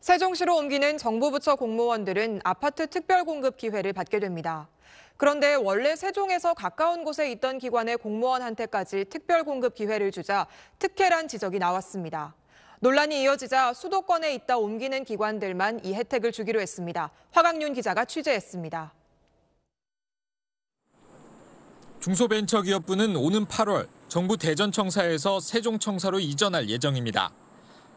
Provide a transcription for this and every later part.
세종시로 옮기는 정부 부처 공무원들은 아파트 특별 공급 기회를 받게 됩니다. 그런데 원래 세종에서 가까운 곳에 있던 기관의 공무원한테까지 특별 공급 기회를 주자 특혜란 지적이 나왔습니다. 논란이 이어지자 수도권에 있다 옮기는 기관들만 이 혜택을 주기로 했습니다. 화강윤 기자가 취재했습니다. 중소벤처기업부는 오는 8월 정부 대전청사에서 세종청사로 이전할 예정입니다.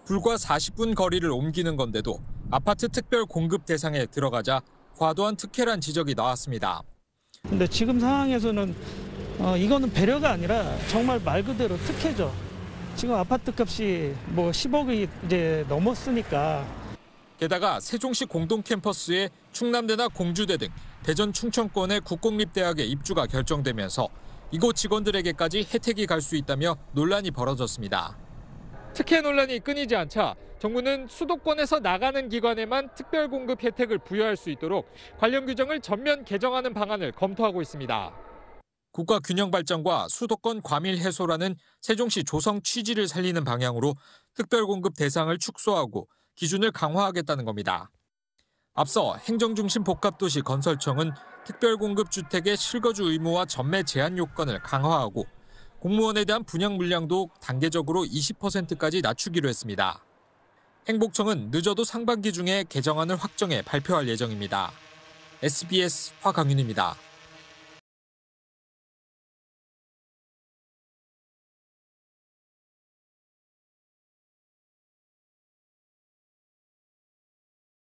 불과 40분 거리를 옮기는 건데도 아파트 특별 공급 대상에 들어가자 과도한 특혜란 지적이 나왔습니다. 근데 지금 상황에서는 어, 이거는 배려가 아니라 정말 말 그대로 특혜죠. 지금 아파트 값이 뭐 10억이 이제 넘었으니까. 게다가 세종시 공동 캠퍼스에 충남대나 공주대 등 대전 충청권의 국공립대학의 입주가 결정되면서 이곳 직원들에게까지 혜택이 갈 수 있다며 논란이 벌어졌습니다. 특혜 논란이 끊이지 않자 정부는 수도권에서 나가는 기관에만 특별 공급 혜택을 부여할 수 있도록 관련 규정을 전면 개정하는 방안을 검토하고 있습니다. 국가 균형 발전과 수도권 과밀 해소라는 세종시 조성 취지를 살리는 방향으로 특별 공급 대상을 축소하고 기준을 강화하겠다는 겁니다. 앞서 행정중심 복합도시 건설청은 특별공급주택의 실거주 의무와 전매 제한 요건을 강화하고 공무원에 대한 분양 물량도 단계적으로 20%까지 낮추기로 했습니다. 행복청은 늦어도 상반기 중에 개정안을 확정해 발표할 예정입니다. SBS 화강윤입니다.